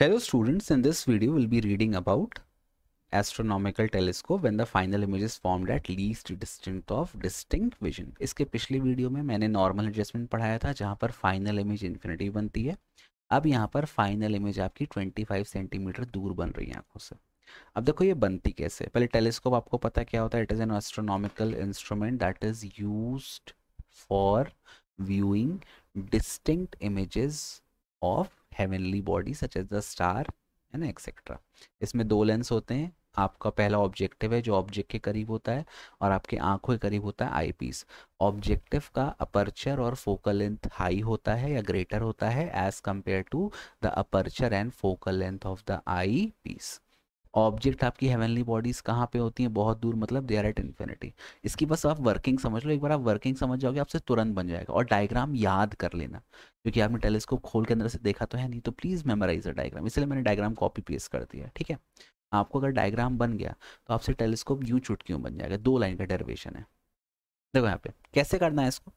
Hello students, in this video we'll be reading about astronomical telescope when the final image is formed at least distant of distinct vision. इसके पिछले video में मैंने normal adjustment पढ़ाया था जहाँ पर final image infinity बनती है अब यहाँ पर फाइनल इमेज आपकी 25 सेंटीमीटर दूर बन रही है आंखों से अब देखो ये बनती कैसे पहले टेलीस्कोप आपको पता क्या होता है it is an astronomical instrument that is use for viewing distinct images of heavenly body such as the star है ना एक्सेट्रा इसमें दो लेंस होते हैं आपका पहला ऑब्जेक्टिव है जो ऑब्जेक्ट के करीब होता है और आपके आंखों के करीब होता है आई पीस ऑब्जेक्टिव का अपर्चर और फोकल लेंथ हाई होता है या ग्रेटर होता है as compare to the aperture and focal length of the eyepiece object आपकी हेवनली बॉडीज़ कहाँ पे होती हैं बहुत दूर मतलब दे आर एट इन्फिनिटी इसकी बस आप वर्किंग समझ लो एक बार आप वर्किंग समझ जाओगे आपसे तुरंत बन जाएगा और डायग्राम याद कर लेना क्योंकि आपने टेलीस्कोप खोल के अंदर से देखा तो है नहीं तो प्लीज़ मेमोराइज द डायग्राम इसलिए मैंने डायग्राम कॉपी पेस्ट कर दिया ठीक है आपको अगर डायग्राम बन गया तो आपसे टेलीस्कोप यूँ चुटकियों बन जाएगा दो लाइन का डेरिवेशन है देखो यहाँ पे कैसे करना है इसको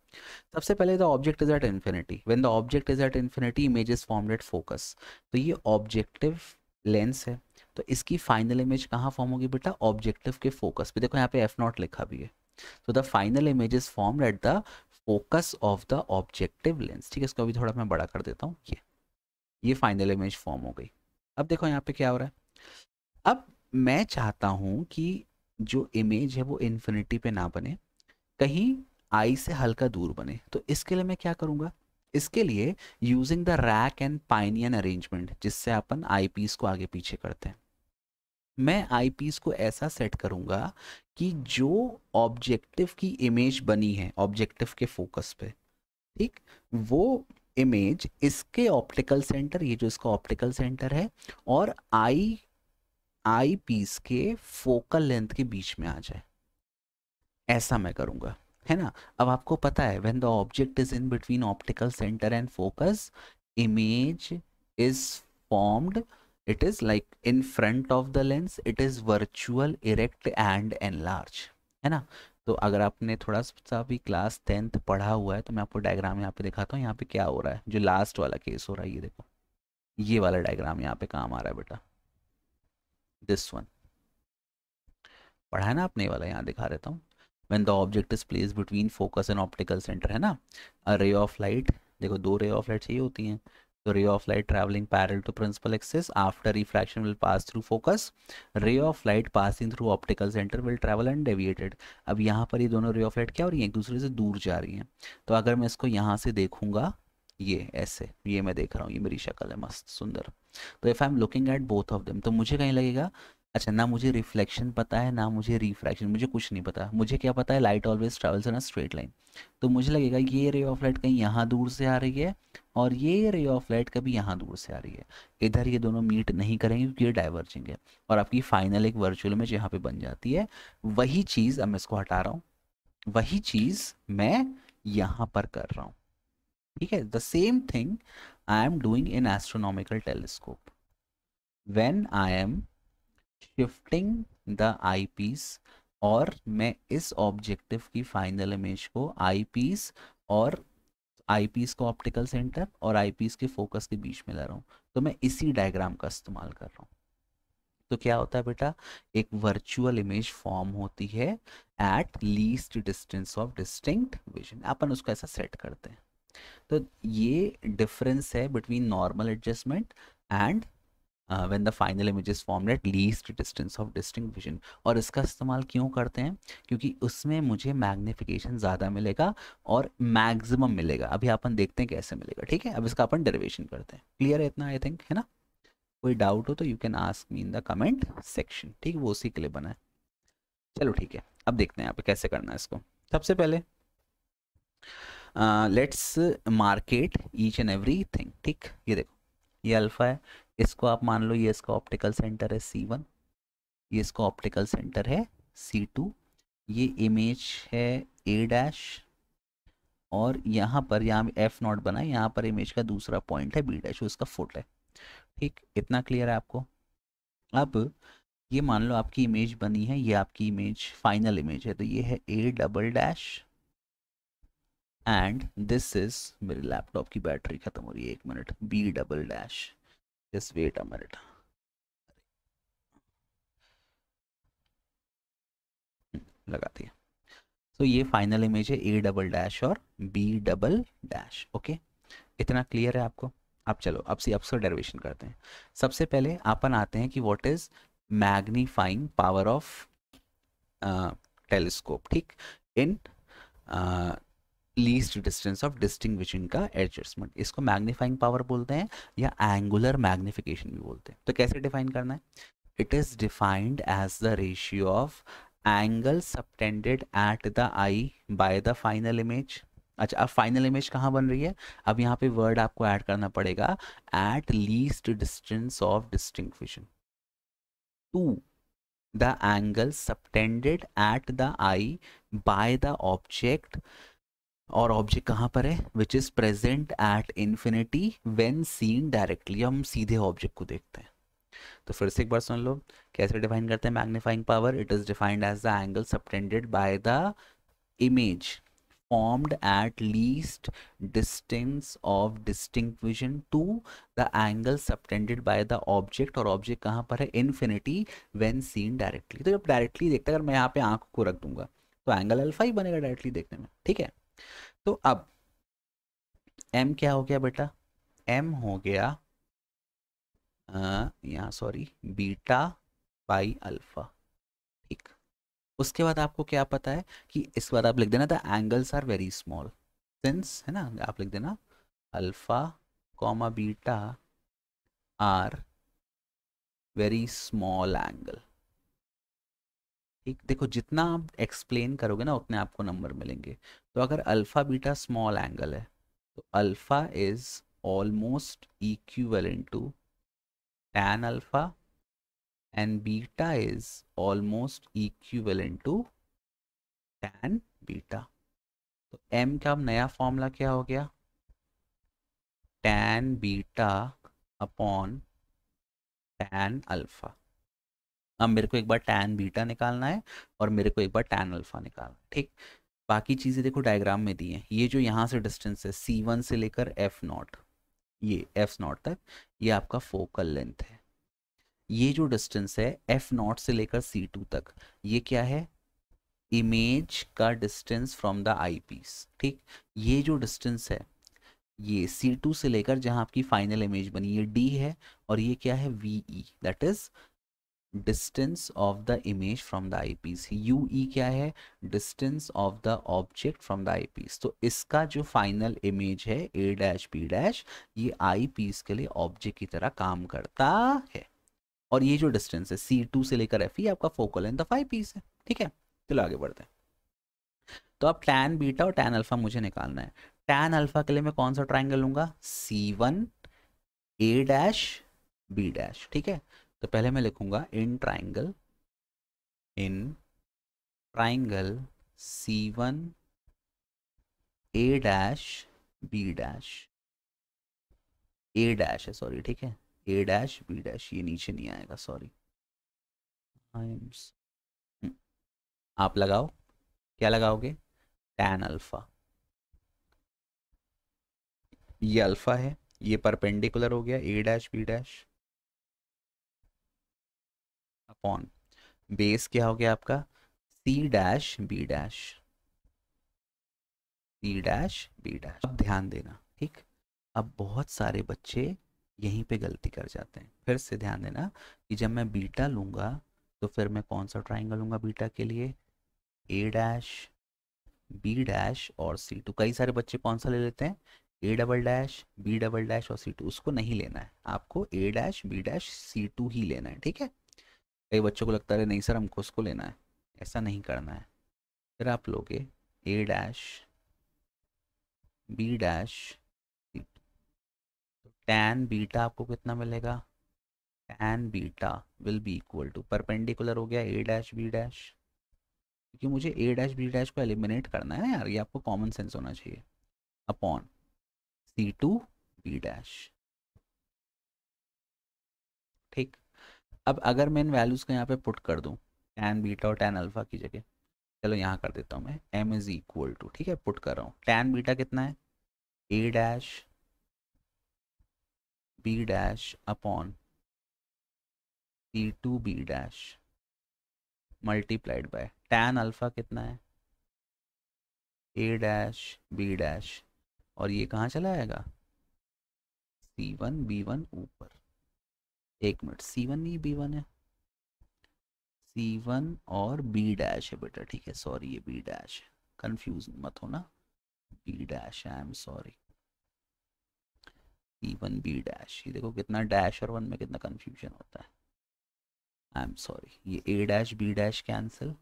सबसे पहले the object is at infinity when the object is at infinity image is formed at focus तो ये ऑब्जेक्टिव लेंस है तो इसकी फाइनल इमेज कहाँ फॉर्म होगी बेटा ऑब्जेक्टिव के फोकस पे देखो यहाँ पे एफ नॉट लिखा भी है तो the final image is form at the focus of the objective lens ठीक है इसको अभी थोड़ा मैं बड़ा कर देता हूँ ये ये फाइनल इमेज फॉर्म हो गई अब देखो यहाँ पे क्या हो रहा है अब मैं चाहता हूँ कि जो इमेज है वो इन्फिनिटी पे ना बने कहीं आई से हल्का दूर बने तो इसके लिए मैं क्या करूँगा इसके लिए using the rack and pinion arrangement जिससे अपन आई पीस को आगे पीछे करते हैं मैं आईपीस को ऐसा सेट करूंगा कि जो ऑब्जेक्टिव की इमेज बनी है ऑब्जेक्टिव के फोकस पे ठीक वो इमेज इसके ऑप्टिकल सेंटर ये जो इसका ऑप्टिकल सेंटर है और आई आई पीस के फोकल लेंथ के बीच में आ जाए ऐसा मैं करूंगा है ना अब आपको पता है when the object is in between optical centre and focus image is formed it is like in front of the lens it is virtual erect and enlarge है ना तो अगर आपने थोड़ा सा भी क्लास टेंथ पढ़ा हुआ है तो मैं आपको डायग्राम यहाँ पे दिखाता हूँ यहाँ पे क्या हो रहा है जो लास्ट वाला केस हो रहा है ये देखो ये वाला डायग्राम यहाँ पे काम आ रहा है बेटा दिस वन पढ़ा है ना आपने वाला यहाँ दिखा देता हूँ when the object is place between focus and optical centre है ना a ray of light देखो दो रे ऑफ लाइट चाहिए होती हैं ray of light traveling parallel to principal axis after refraction will pass through focus ray of light passing through optical center will travel and deviated अब यहाँ पर ये दोनों ray of light क्या हो रही है एक दूसरे से दूर जा रही हैं तो अगर मैं इसको यहाँ से देखूंगा ये ऐसे ये मैं देख रहा हूँ ये मेरी शक्ल है मस्त सुंदर तो if I am looking at both of them तो मुझे कहीं लगेगा अच्छा ना मुझे रिफ्लेक्शन पता है ना मुझे रिफ्रैक्शन मुझे कुछ नहीं पता मुझे क्या पता है light always travels in a straight line तो मुझे लगेगा ये रे ऑफ लाइट कहीं यहाँ दूर से आ रही है और ये रे ऑफ लाइट कभी यहाँ दूर से आ रही है इधर ये दोनों मीट नहीं करेंगे क्योंकि ये डाइवर्जिंग है और आपकी फाइनल एक वर्चुअल इमेज यहाँ पे बन जाती है वही चीज़ अब मैं इसको हटा रहा हूँ वही चीज़ मैं यहाँ पर कर रहा हूँ ठीक है the same thing I am doing in astronomical telescope when I am shifting the eyepiece और मैं इस ऑब्जेक्टिव की फाइनल इमेज को आई पीस और आई पीस को ऑप्टिकल सेंटर और आई पीस के फोकस के बीच में ला रहा हूँ तो मैं इसी डायग्राम का इस्तेमाल कर रहा हूँ तो क्या होता है बेटा एक वर्चुअल इमेज फॉर्म होती है at least distance of distinct vision अपन उसको ऐसा सेट करते हैं तो ये डिफरेंस है between normal adjustment and when uh, the final image image is formed at least distance of distinct और इसका इस्तेमाल क्यों करते हैं क्योंकि उसमें मुझे मैग्निफिकेशन ज़्यादा मिलेगा और मैक्सिमम मिलेगा अभी अपन देखते हैं कैसे मिलेगा ठीक है अब इसका अपन डेरिवेशन करते हैं क्लियर है इतना आई थिंक है ना कोई डाउट हो तो you can ask me in the comment section ठीक वो उसी के लिए बना है चलो ठीक है अब देखते हैं आप कैसे करना है इसको सबसे पहले let's mark it each and everything ठीक ये देखो ये अल्फ़ा है इसको आप मान लो ये इसका ऑप्टिकल सेंटर है सी वन ये इसका ऑप्टिकल सेंटर है सी टू ये इमेज है ए डैश और यहाँ पर यहाँ एफ नॉट बना यहाँ पर इमेज का दूसरा पॉइंट है बी डैश उसका फुट है ठीक इतना क्लियर है आपको अब ये मान लो आपकी इमेज बनी है ये आपकी इमेज फाइनल इमेज है तो ये है A double dash and this is मेरे लैपटॉप की बैटरी खत्म हो रही है एक minute B double dash just wait a minute hmm, लगा दिया so, ये फाइनल इमेज है ए डबल डैश और बी डबल डैश ओके इतना क्लियर है आपको आप चलो अब से अब से डेरिवेशन करते हैं सबसे पहले अपन आते हैं कि what is magnifying power of telescope ठीक in least distance of distinct का एडजस्टमेंट इसको मैग्नीफाइंग पावर बोलते हैं या एंगुलर मैग्निफिकेशन भी बोलते हैं तो कैसे डिफाइन करना है it is defined as the ratio of angle subtended at the eye by the final image अच्छा अब फाइनल इमेज कहाँ बन रही है अब यहाँ पे वर्ड आपको ऐड करना पड़ेगा at least distance of distinct to the angle subtended at the eye by the object और ऑब्जेक्ट कहाँ पर है which is present at infinity when seen directly हम सीधे ऑब्जेक्ट को देखते हैं तो फिर से एक बार सुन लो कैसे डिफाइन करते हैं magnifying power it is defined as the angle subtended by the image formed at least distance of distinct vision to the angle subtended by the object और ऑब्जेक्ट कहाँ पर है इन्फिनिटी वेन सीन डायरेक्टली तो जब directly देखते हैं अगर मैं यहाँ पे आंख को रख दूंगा तो एंगल अल्फा ही बनेगा डायरेक्टली देखने में ठीक है तो अब एम क्या हो गया बेटा एम हो गया यहाँ सॉरी बीटा बाई अल्फा ठीक उसके बाद आपको क्या पता है कि इस बार आप लिख देना the angles are very small since है ना आप लिख देना alpha comma beta are very small angle ठीक देखो जितना आप एक्सप्लेन करोगे ना उतने आपको नंबर मिलेंगे तो अगर अल्फ़ा बीटा स्मॉल एंगल है तो alpha is almost equal to tan alpha and beta is almost equal to tan beta तो एम का अब नया फॉर्मूला क्या हो गया tan beta upon tan alpha अब मेरे को एक बार टैन बीटा निकालना है और मेरे को एक बार टैन अल्फा निकालना है ठीक बाकी चीज़ें देखो डायग्राम में दी हैं ये जो यहाँ से डिस्टेंस है सी वन से लेकर एफ नॉट ये एफ नॉट तक ये आपका फोकल लेंथ है ये जो डिस्टेंस है एफ नॉट से लेकर सी टू तक ये क्या है इमेज का distance from the eyepiece ठीक ये जो डिस्टेंस है ये सी टू से लेकर जहाँ आपकी फाइनल इमेज बनी ये डी है और ये क्या है V E that is distance of the image from the eyepiece U E क्या है distance of the object from the eyepiece तो इसका जो फाइनल इमेज है ए डैश बी डैश ये आई पीस के लिए ऑब्जेक्ट की तरह काम करता है और ये जो डिस्टेंस है सी टू से लेकर एफ ई e, आपका focal length of eyepiece है ठीक है चलो आगे बढ़ते हैं तो अब टैन बीटा और टैन अल्फा मुझे निकालना है टैन अल्फा के लिए मैं कौन सा ट्राइंगल लूंगा C one A dash B dash ठीक है तो पहले मैं लिखूंगा in triangle in triangle C one A dash B dash A dash है सॉरी ठीक है ए डैश बी डैश ये नीचे नहीं आएगा सॉरी hmm. आप लगाओ क्या लगाओगे टैन अल्फा ये अल्फा है ये परपेंडिकुलर हो गया A dash B dash upon base क्या हो गया आपका C dash B dash C dash B dash अब ध्यान देना ठीक अब बहुत सारे बच्चे यहीं पे गलती कर जाते हैं फिर से ध्यान देना कि जब मैं बीटा लूंगा तो फिर मैं कौन सा ट्राइंगल लूंगा बीटा के लिए ए डैश बी डैश और सी टू कई सारे बच्चे कौन सा ले लेते हैं A double dash B double dash और सी टू उसको नहीं लेना है आपको A dash B dash C two ही लेना है ठीक है कई बच्चों को लगता है नहीं सर हमको उसको लेना है ऐसा नहीं करना है फिर आप लोगे A dash B dash tan beta आपको कितना मिलेगा tan beta will be equal to perpendicular हो गया ए डैश बी डैश क्योंकि मुझे ए डैश बी डैश को एलिमिनेट करना है यार ये आपको कॉमन सेंस होना चाहिए upon C two B dash ठीक अब अगर मैं इन वैल्यूज़ को यहाँ पे पुट कर दूँ टैन बीटा और टेन अल्फ़ा की जगह चलो यहाँ कर देता हूँ मैं एम इज़ इक्वल टू ठीक है पुट कर रहा हूँ टैन बीटा कितना है A dash B dash upon C two B dash multiplied by tan alpha कितना है ए डैश बी डैश और ये कहाँ चला आएगा सी वन बी वन ऊपर एक मिनट सी वन ही बी वन है सी वन और बी डैश है बेटा ठीक है सॉरी ये बी डैश है कंफ्यूज मत होना B dash I am sorry C one B dash ये देखो कितना डैश और वन में कितना कन्फ्यूजन होता है आई एम सॉरी ये A dash B dash cancel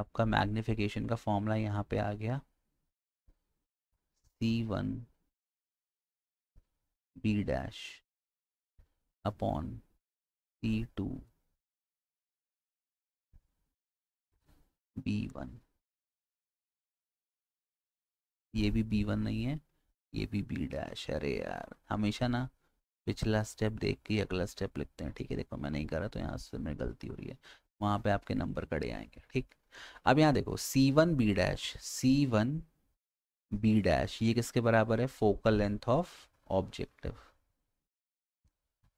आपका मैग्निफिकेशन का फॉर्मूला यहाँ पे आ गया C one B dash upon C2 B1 ये भी B1 नहीं है ये भी B डैश अरे यार हमेशा ना पिछला स्टेप देख के अगला स्टेप लिखते हैं ठीक है देखो मैं नहीं कर रहा तो यहाँ से मेरी गलती हो रही है वहाँ पे आपके नंबर कड़े आएंगे ठीक अब यहाँ देखो C one B dash C one B dash ये किसके बराबर है focal length of objective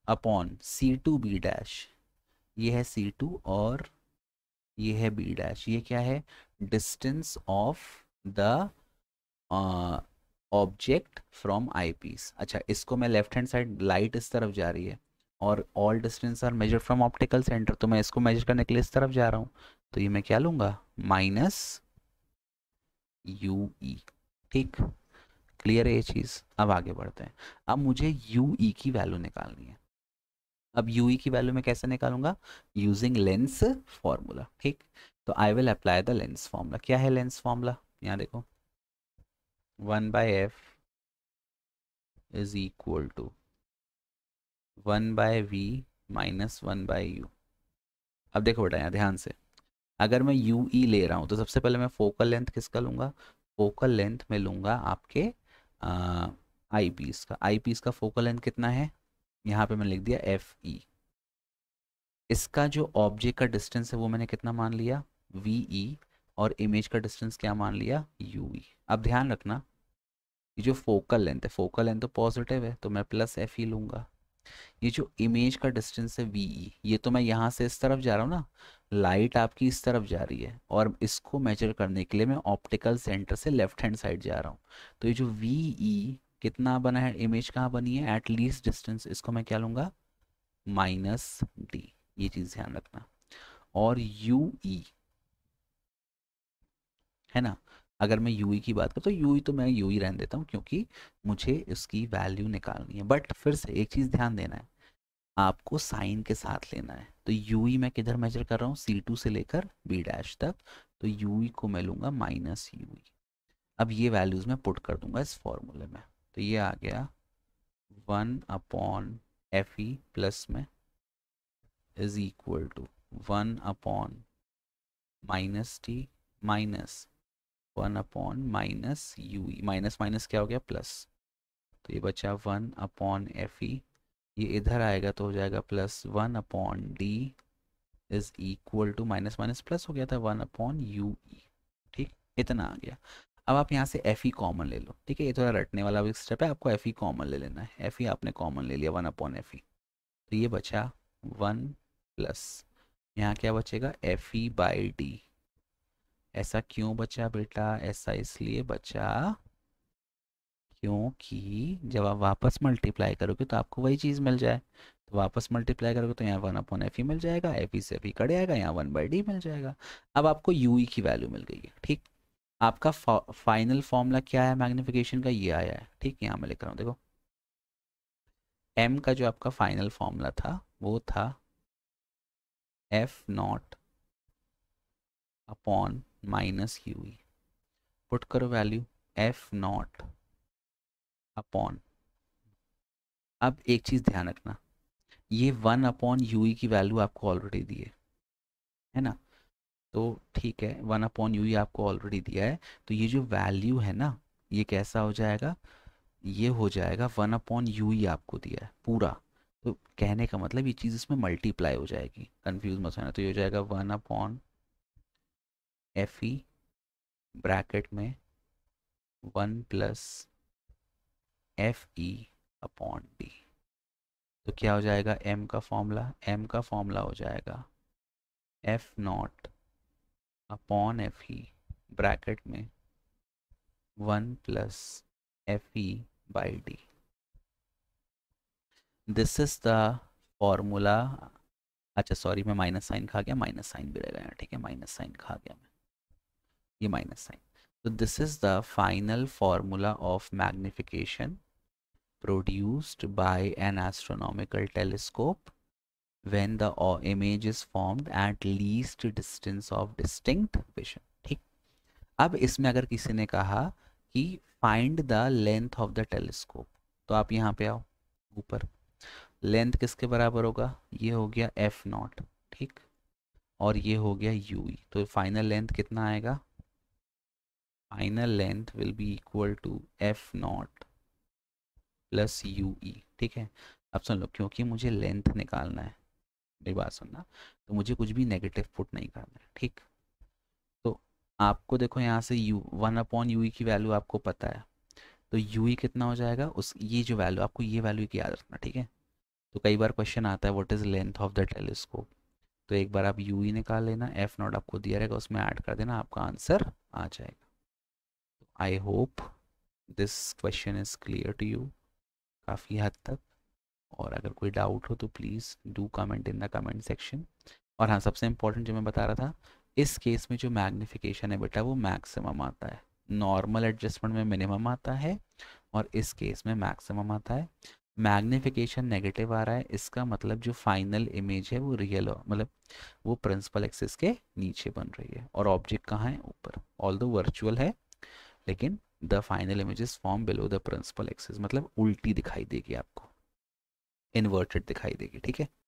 upon C two B dash ये है सी टू और ये है बी डैश ये क्या है distance of the object from eyepiece अच्छा इसको मैं लेफ्ट हैंड साइड लाइट इस तरफ जा रही है और all distance are measure from optical centre तो मैं इसको मेजर करने के लिए इस तरफ जा रहा हूँ तो ये मैं क्या लूंगा माइनस यू ई ठीक क्लियर है ये चीज़ अब आगे बढ़ते हैं अब मुझे यू ई e की वैल्यू निकालनी है अब यू e की वैल्यू मैं कैसे निकालूंगा यूजिंग लेंस फॉर्मूला ठीक तो I will apply the lens formula क्या है लेंस फॉर्मूला यहाँ देखो one by F is equal to one by V minus one by U अब देखो बेटा यहाँ ध्यान से अगर मैं यू ई e ले रहा हूँ तो सबसे पहले मैं फोकल लेंथ किसका लूंगा फोकल लेंथ में लूंगा आपके आई पीस का आई पीस का फोकल लेंथ कितना है यहाँ पे मैंने लिख दिया एफ ई e. इसका जो ऑब्जेक्ट का डिस्टेंस है वो मैंने कितना मान लिया वी ई e. और इमेज का डिस्टेंस क्या मान लिया यू ई e. अब ध्यान रखना ये जो फोकल लेंथ है फोकल लेंथ तो पॉजिटिव है तो मैं प्लस एफ ई लूँगा ये जो इमेज का डिस्टेंस है वी ई ये तो मैं यहाँ से इस तरफ जा रहा हूँ ना लाइट आपकी इस तरफ जा रही है और इसको मेजर करने के लिए मैं ऑप्टिकल सेंटर से लेफ्ट हैंड साइड जा रहा हूँ तो ये जो वी ई कितना बना है इमेज कहाँ बनी है एट लीस्ट डिस्टेंस इसको मैं क्या लूंगा माइनस डी ये चीज़ ध्यान रखना और यू ई e, है ना अगर मैं यू e की बात करूँ तो यू e तो मैं यू रहने देता हूँ क्योंकि मुझे इसकी वैल्यू निकालनी है बट फिर से एक चीज़ ध्यान देना है आपको साइन के साथ लेना है तो यू मैं किधर मेजर कर रहा हूँ सी टू से लेकर बी डैश तक तो यू को मैं लूंगा माइनस यू अब ये वैल्यूज़ मैं पुट कर दूंगा इस फॉर्मूले में तो ये आ गया one upon F E plus में is equal to one upon minus T minus one upon minus U E minus minus क्या हो गया प्लस तो ये बचा वन अपॉन एफ ई ये इधर आएगा तो हो जाएगा plus one upon D is equal to minus minus plus हो गया था वन अपॉन यू ई ठीक इतना आ गया अब आप यहाँ से एफ ई कॉमन ले लो ठीक है ये थोड़ा रटने वाला भी स्टेप है आपको एफ ई कॉमन ले लेना है एफ ई e आपने कॉमन ले लिया वन अपॉन एफ ई तो ये बचा वन प्लस यहाँ क्या बचेगा एफ ई बाई डी ऐसा क्यों बचा बेटा ऐसा इसलिए बचा क्योंकि जब आप वापस मल्टीप्लाई करोगे तो आपको वही चीज़ मिल जाए तो वापस मल्टीप्लाई करोगे तो यहाँ वन अपॉन एफ ई मिल जाएगा एफ e से एफ कट जाएगा यहाँ वन बाई डी मिल जाएगा अब आपको यू ई e की वैल्यू मिल गई है ठीक आपका फाइनल फॉर्मूला क्या है मैग्निफिकेशन का ये आया है ठीक है यहाँ मैं लिख रहा हूँ देखो एम का जो आपका फाइनल फॉर्मूला था वो था F naught upon minus U E put करो वैल्यू एफ नॉट अपॉन अब एक चीज़ ध्यान रखना ये वन अपॉन यू की वैल्यू आपको ऑलरेडी दी है है ना तो ठीक है वन अपॉन यू ही आपको ऑलरेडी दिया है तो ये जो वैल्यू है ना ये कैसा हो जाएगा ये हो जाएगा वन अपॉन यू ही आपको दिया है पूरा तो कहने का मतलब ये चीज़ इसमें मल्टीप्लाई हो जाएगी कंफ्यूज मत होना तो ये हो जाएगा one upon F E bracket में one plus F E upon D तो क्या हो जाएगा एम का फॉर्मूला एम का फॉर्मूला हो जाएगा F naught upon F E bracket में one plus F E by D this is the formula अच्छा सॉरी मैं माइनस साइन खा गया माइनस साइन भी रह गया ठीक है माइनस साइन खा गया मैं ये माइनस साइन तो this is the final formula of magnification produced by an astronomical telescope when the uh, image is formed at least distance of distinct vision ठीक अब इसमें अगर किसी ने कहा कि find the length of the telescope तो आप यहाँ पे आओ ऊपर लेंथ किसके बराबर होगा ये हो गया एफ नॉट ठीक और ये हो गया यू e, तो फाइनल लेंथ कितना आएगा final length will be equal to F naught plus U ठीक है अब सुन लो क्योंकि मुझे लेंथ निकालना है मेरी बात सुनना तो मुझे कुछ भी नेगेटिव पुट नहीं करना है ठीक तो आपको देखो यहाँ से यू वन अपॉन यू की वैल्यू आपको पता है तो यू ई e कितना हो जाएगा उस ये जो वैल्यू आपको ये वैल्यू की याद रखना ठीक है तो कई बार क्वेश्चन आता है what is length of the telescope तो एक बार आप यू ई e निकाल लेना एफ नॉट आपको दिया रहेगा उसमें ऐड कर देना आपका आंसर आ जाएगा I hope this question is clear to you काफ़ी हद तक और अगर कोई डाउट हो तो please do comment in the comment section और हाँ सबसे इम्पोर्टेंट जो मैं बता रहा था इस केस में जो मैग्निफिकेशन है बेटा वो मैक्सिमम आता है नॉर्मल एडजस्टमेंट में मिनिमम आता है और इस केस में मैक्सिमम आता है मैग्निफिकेशन नेगेटिव आ रहा है इसका मतलब जो फाइनल इमेज है वो रियल मतलब वो प्रिंसिपल एक्सिस के नीचे बन रही है और ऑब्जेक्ट कहाँ है ऊपर ऑल दो वर्चुअल है लेकिन the final image is form below the principal axis मतलब उल्टी दिखाई देगी आपको इन्वर्टेड दिखाई देगी ठीक है